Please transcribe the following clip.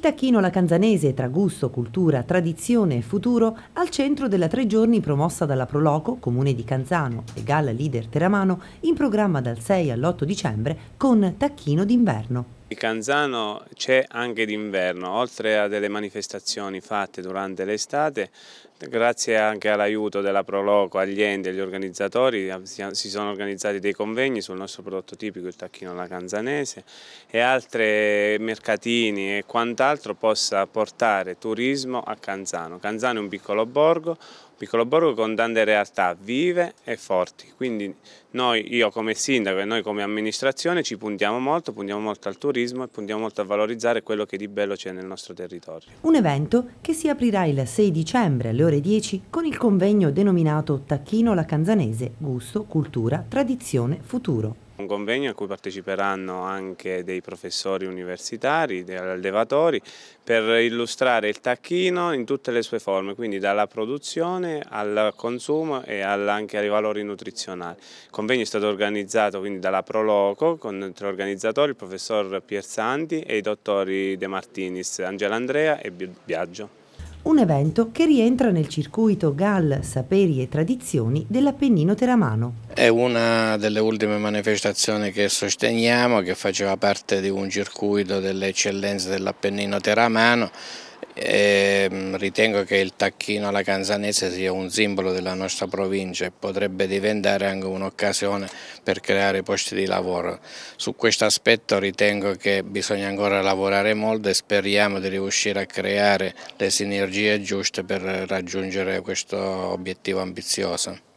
Il tacchino alla canzanese tra gusto, cultura, tradizione e futuro al centro della tre giorni promossa dalla Proloco, comune di Canzano e Gala Leader Teramano in programma dal 6 all'8 dicembre con Tacchino d'inverno. Il Canzano c'è anche d'inverno, oltre a delle manifestazioni fatte durante l'estate, grazie anche all'aiuto della Proloco, agli enti, e agli organizzatori, eh, si sono organizzati dei convegni sul nostro prodotto tipico, il tacchino alla canzanese e altri mercatini e quant'altro possa portare turismo a Canzano. Canzano è un piccolo borgo, Piccolo Borgo con tante realtà vive e forti, quindi noi, io come sindaco e noi come amministrazione ci puntiamo molto, puntiamo molto al turismo e puntiamo molto a valorizzare quello che di bello c'è nel nostro territorio. Un evento che si aprirà il 6 dicembre alle ore 10 con il convegno denominato Tacchino la Canzanese, gusto, cultura, tradizione, futuro. Un convegno a cui parteciperanno anche dei professori universitari, degli allevatori, per illustrare il tacchino in tutte le sue forme, quindi dalla produzione al consumo e anche ai valori nutrizionali. Il convegno è stato organizzato quindi dalla Proloco con tre organizzatori, il professor Piersanti e i dottori De Martinis, Angela Andrea e Biagio un evento che rientra nel circuito GAL Saperi e Tradizioni dell'Appennino Teramano. È una delle ultime manifestazioni che sosteniamo, che faceva parte di un circuito delle eccellenze dell'Appennino Teramano e ehm, ritengo che il tacchino alla Canzanese sia un simbolo della nostra provincia e potrebbe diventare anche un'occasione per creare posti di lavoro. Su questo aspetto ritengo che bisogna ancora lavorare molto e speriamo di riuscire a creare le sinergie giuste per raggiungere questo obiettivo ambizioso.